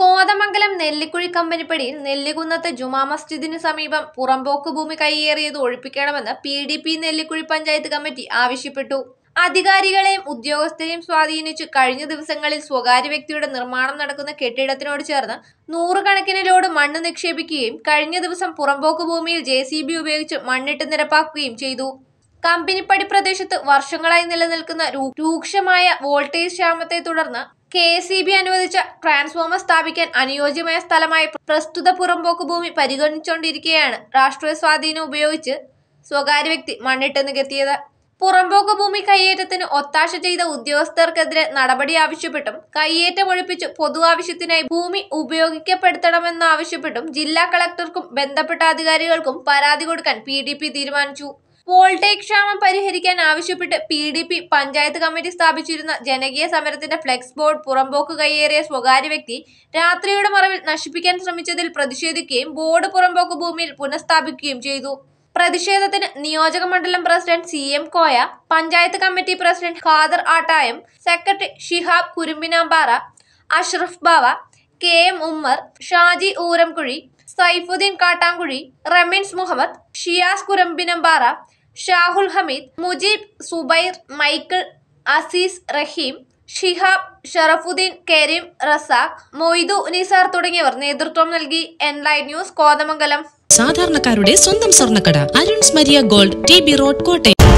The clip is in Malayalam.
കോതമംഗലം നെല്ലിക്കുഴി കമ്പനിപ്പടിയിൽ നെല്ലികുന്നത്ത് ജുമാ മസ്ജിദിന് സമീപം പുറംപോക്ക് ഭൂമി കൈയേറിയത് ഒഴിപ്പിക്കണമെന്ന് P D P Nellikuzhi panchayat committee ആവശ്യപ്പെട്ടു അധികാരികളെയും ഉദ്യോഗസ്ഥരെയും സ്വാധീനിച്ച് കഴിഞ്ഞ ദിവസങ്ങളിൽ സ്വകാര്യ വ്യക്തിയുടെ നിർമ്മാണം നടക്കുന്ന കെട്ടിടത്തിനോട് ചേർന്ന് നൂറുകണക്കിന് ലോഡ് മണ്ണ് നിക്ഷേപിക്കുകയും കഴിഞ്ഞ ദിവസം പുറംപോക്ക് ഭൂമിയിൽ ജെ ഉപയോഗിച്ച് മണ്ണിട്ട് നിരപ്പാക്കുകയും ചെയ്തു കമ്പനിപ്പടി പ്രദേശത്ത് വർഷങ്ങളായി നിലനിൽക്കുന്ന രൂക്ഷമായ വോൾട്ടേജ് ക്ഷാമത്തെ തുടർന്ന് കെ സി ബി അനുവദിച്ച ട്രാൻസ്ഫോമർ സ്ഥാപിക്കാൻ അനുയോജ്യമായ സ്ഥലമായി പ്രസ്തുത പുറംപോക്ക് ഭൂമി പരിഗണിച്ചുകൊണ്ടിരിക്കുകയാണ് രാഷ്ട്രീയ സ്വാധീനം ഉപയോഗിച്ച് സ്വകാര്യ വ്യക്തി മണ്ണിട്ട് നികത്തിയത് പുറംപോക്ക് ഭൂമി കയ്യേറ്റത്തിന് ഒത്താശ ചെയ്ത ഉദ്യോഗസ്ഥർക്കെതിരെ നടപടി ആവശ്യപ്പെട്ടും കയ്യേറ്റം ഒഴിപ്പിച്ച് പൊതു ആവശ്യത്തിനായി ഭൂമി ഉപയോഗിക്കപ്പെടുത്തണമെന്നാവശ്യപ്പെട്ടും ജില്ലാ കളക്ടർക്കും ബന്ധപ്പെട്ട അധികാരികൾക്കും പരാതി കൊടുക്കാൻ പി തീരുമാനിച്ചു വോൾട്ടേജ് ക്ഷാമം പരിഹരിക്കാൻ ആവശ്യപ്പെട്ട് P D P panchayat committee സ്ഥാപിച്ചിരുന്ന ജനകീയ സമരത്തിന്റെ ഫ്ലെക്സ് ബോർഡ് പുറംപോക്ക് കൈയേറിയ സ്വകാര്യ വ്യക്തി രാത്രിയുടെ മറവിൽ നശിപ്പിക്കാൻ ശ്രമിച്ചതിൽ പ്രതിഷേധിക്കുകയും ബോർഡ് പുറംപോക്ക് ഭൂമിയിൽ പുനഃസ്ഥാപിക്കുകയും ചെയ്തു പ്രതിഷേധത്തിന് നിയോജക മണ്ഡലം president C M Koya panchayat committee president Khader Attayam secretary Shihab Kurumbinampara Ashraf Bava K M Ummer Shaji Ooramkuzhi Saifuddin Kattankuzhi Ramins Muhammad Shiyas Kurambinampara Shahul Hameed Mujeeb Subair Michael Azeez Raheem Shihab Sharafuddin Kareem Razak Moidu Nisar തുടങ്ങിയവർ നേതൃത്വം നൽകി എൻലൈൻ ന്യൂസ് കോതമംഗലം സാധാരണക്കാരുടെ സ്വന്തം സ്വർണ്ണക്കട Aruns Maria Gold T B Road Kottayam